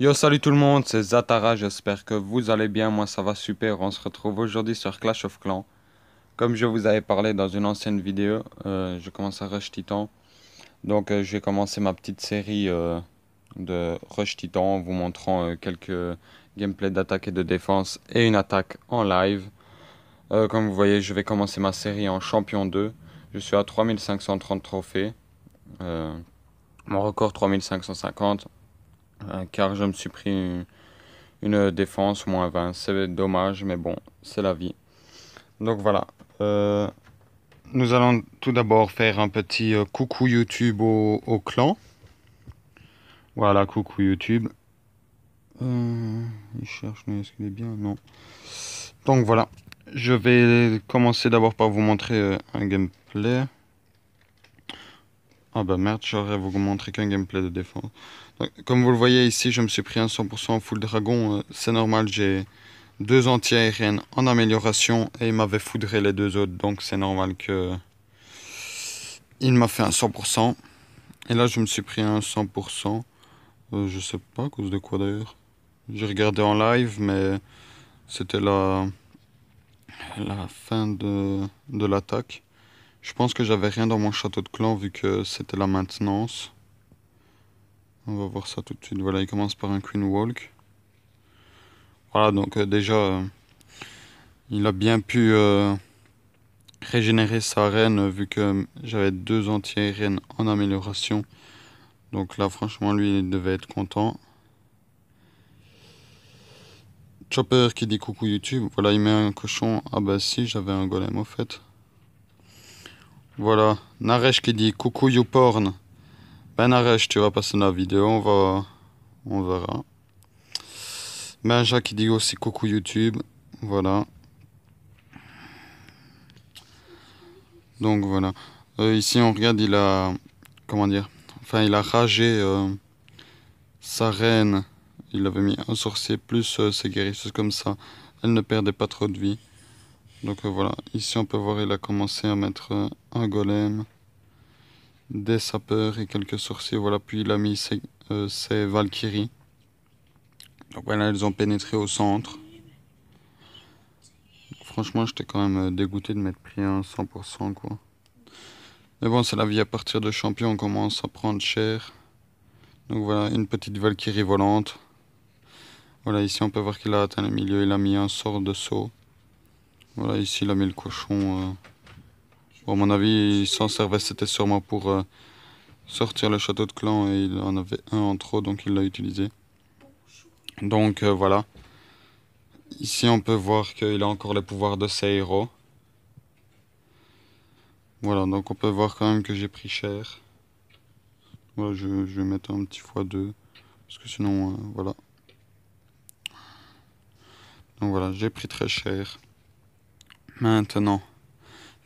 Yo, salut tout le monde, c'est Zatara, j'espère que vous allez bien, moi ça va super, on se retrouve aujourd'hui sur Clash of Clans. Comme je vous avais parlé dans une ancienne vidéo, euh, je commence à Rush Titan. Donc euh, je vais commencer ma petite série euh, de Rush Titan en vous montrant quelques gameplays d'attaque et de défense et une attaque en live. comme vous voyez, je vais commencer ma série en champion 2. Je suis à 3530 trophées. mon record 3550. car je me suis pris une, une défense moins 20. C'est dommage, mais bon, c'est la vie. Donc voilà, euh, nous allons tout d'abord faire un petit euh, coucou YouTube au, clan. Voilà, coucou YouTube. Euh, il cherche, mais est-ce qu'il est bien Non. Donc voilà, je vais commencer d'abord par vous montrer un gameplay. Ah bah merde, j'aurais vous montrer qu'un gameplay de défense. comme vous le voyez ici, je me suis pris un 100% full dragon. C'est normal, j'ai deux anti-aériennes en amélioration et il m'avait foudré les deux autres. Donc c'est normal que il m'a fait un 100%. Et là, je me suis pris un 100%. Euh, je sais pas à cause de quoi d'ailleurs. J'ai regardé en live, mais c'était la, la fin de, de l'attaque. Je pense que j'avais rien dans mon château de clan vu que c'était la maintenance. On va voir ça tout de suite. Voilà, il commence par un Queen Walk. Voilà, donc euh, déjà, euh, il a bien pu euh, régénérer sa reine vu que j'avais deux anti reines en amélioration. Donc là, franchement, lui, il devait être content. Chopper qui dit coucou YouTube. Voilà, il met un cochon. Ah bah si, j'avais un golem au fait. Voilà, Naresh qui dit coucou YouPorn. Ben Naresh, tu vas passer la vidéo, on va... On verra. Benja qui dit aussi coucou YouTube. Voilà. Donc voilà. Euh, ici on regarde, il a... Comment dire Enfin, il a ragé euh, sa reine. Il avait mis un sorcier plus euh, ses guérisseuses comme ça. Elle ne perdait pas trop de vie. Donc voilà. Ici on peut voir, il a commencé à mettre un golem. Des sapeurs et quelques sorciers. Voilà, puis il a mis ses valkyries. Donc voilà, elles ont pénétré au centre. franchement, j'étais quand même euh, dégoûté de mettre pris un 100%, quoi. Mais bon, c'est la vie à partir de champion, on commence à prendre cher. Donc voilà, une petite Valkyrie volante. Voilà, ici on peut voir qu'il a atteint le milieu, il a mis un sort de saut. Voilà, ici il a mis le cochon. Euh. Bon, à mon avis, il s'en servait, c'était sûrement pour euh, sortir le château de clan et il en avait un en trop, donc il l'a utilisé. Donc euh, voilà. Ici on peut voir qu'il a encore les pouvoirs de ses héros. Voilà, donc on peut voir quand même que j'ai pris cher. Voilà, je, vais mettre un petit x2. Parce que sinon, euh, voilà. Donc voilà, j'ai pris très cher. Maintenant,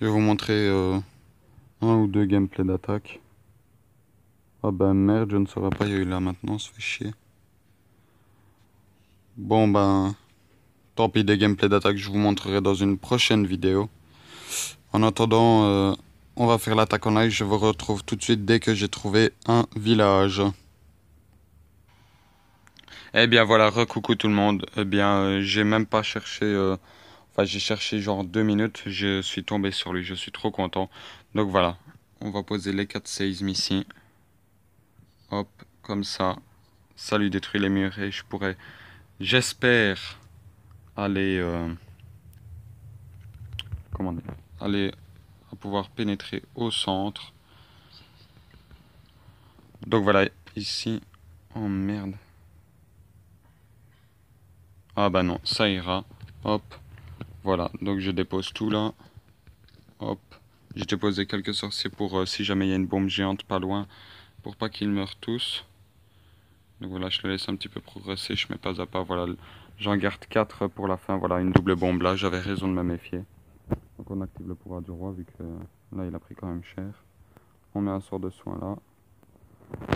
je vais vous montrer euh, un ou deux gameplays d'attaque. Ah ben merde, je ne saurais pas, il y a eu maintenant, ça fait chier. Bon ben, tant pis des gameplays d'attaque, je vous montrerai dans une prochaine vidéo. En attendant, euh, on va faire l'attaque en live, je vous retrouve tout de suite dès que j'ai trouvé un village. Eh bien voilà, recoucou tout le monde. Eh bien, euh, j'ai même pas cherché... Euh, enfin, j'ai cherché genre deux minutes, je suis tombé sur lui, je suis trop content. Donc voilà, on va poser les 4 séismes ici. Hop, comme ça. Ça lui détruit les murs et je pourrais j'espère aller, euh, comment aller à pouvoir pénétrer au centre. Donc voilà, ici, oh merde. Ah bah non, ça ira. Hop, voilà, donc je dépose tout là. Hop, j'ai déposé quelques sorciers pour, euh, si jamais il y a une bombe géante pas loin, pour pas qu'ils meurent tous. Donc voilà, je le laisse un petit peu progresser, je mets pas à pas. Voilà, j'en garde 4 pour la fin. Voilà, une double bombe là, j'avais raison de me méfier. Donc on active le pouvoir du roi vu que là il a pris quand même cher. On met un sort de soin là.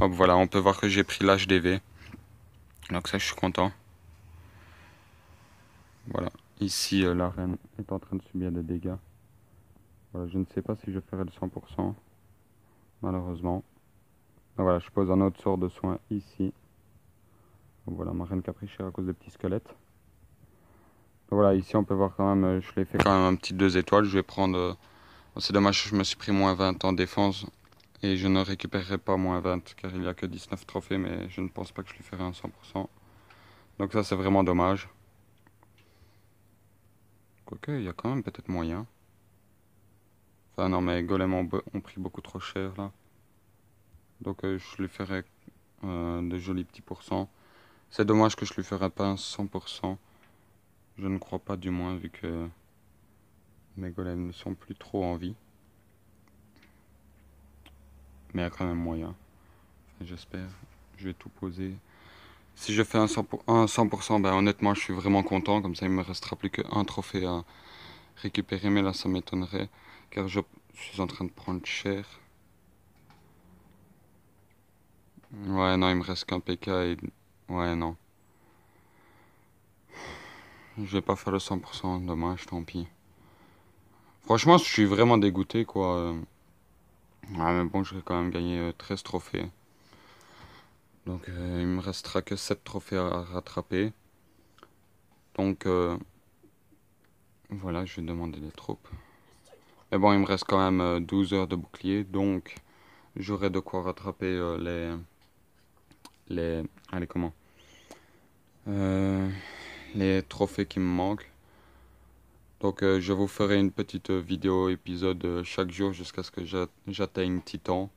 Hop, voilà, on peut voir que j'ai pris l'HDV. Donc ça, je suis content. Voilà, ici euh, la reine est en train de subir des dégâts. Voilà, je ne sais pas si je ferai le 100%, malheureusement. Donc voilà, je pose un autre sort de soin ici voilà, ma reine à cause des petits squelettes. voilà, ici on peut voir quand même, euh, je l'ai fait quand même un petit 2 étoiles. Je vais prendre... Euh, c'est dommage, je me suis pris moins 20 en défense. Et je ne récupérerai pas moins 20 car il n'y a que 19 trophées. Mais je ne pense pas que je lui ferai un 100%. Donc ça c'est vraiment dommage. Quoique, il y a quand même peut-être moyen. Enfin non, mais Golem ont, pris beaucoup trop cher là. Donc euh, je lui ferai de jolis petits pourcents. C'est dommage que je lui ferai pas un 100%. Je ne crois pas du moins vu que mes golems ne sont plus trop en vie. Mais il y a quand même moyen. J'espère. Je vais tout poser. Si je fais un 100%, ben, honnêtement je suis vraiment content. Comme ça il me restera plus qu'un trophée à récupérer. Mais là ça m'étonnerait. Car je suis en train de prendre cher. Ouais non il me reste qu'un PK et Ouais, non. Je vais pas faire le 100%, dommage, tant pis. Franchement, je suis vraiment dégoûté, quoi. Euh, mais bon, j'ai quand même gagné 13 euh, trophées. Donc, euh, il me restera que 7 trophées à rattraper. Donc, voilà, je vais demander des troupes. Mais bon, il me reste quand même 12 heures de bouclier, donc j'aurai de quoi rattraper les les. Allez, comment euh, Les trophées qui me manquent. Donc, euh, je vous ferai une petite vidéo épisode euh, chaque jour jusqu'à ce que j'atteigne Titan.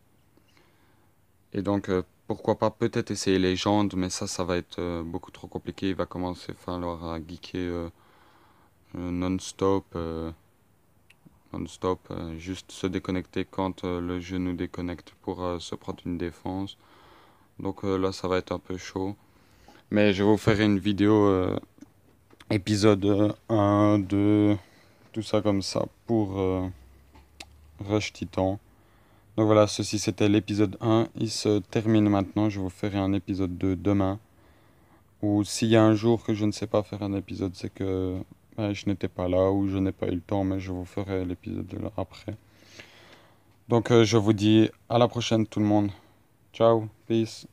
Et donc, pourquoi pas peut-être essayer Légende, mais ça, ça va être beaucoup trop compliqué. Il va commencer falloir à geeker non-stop. non-stop, juste se déconnecter quand le jeu nous déconnecte pour se prendre une défense. Donc euh, là, ça va être un peu chaud. Mais je vais vous faire une vidéo euh, épisode 1, euh, 2, tout ça comme ça pour Rush Titan. Donc voilà, ceci c'était l'épisode 1. Il se termine maintenant. Je vous ferai un épisode 2 demain. Ou s'il y a un jour que je ne sais pas faire un épisode, c'est que ben, je n'étais pas là ou je n'ai pas eu le temps, mais je vous ferai l'épisode de après. Donc je vous dis à la prochaine tout le monde. Ciao, peace.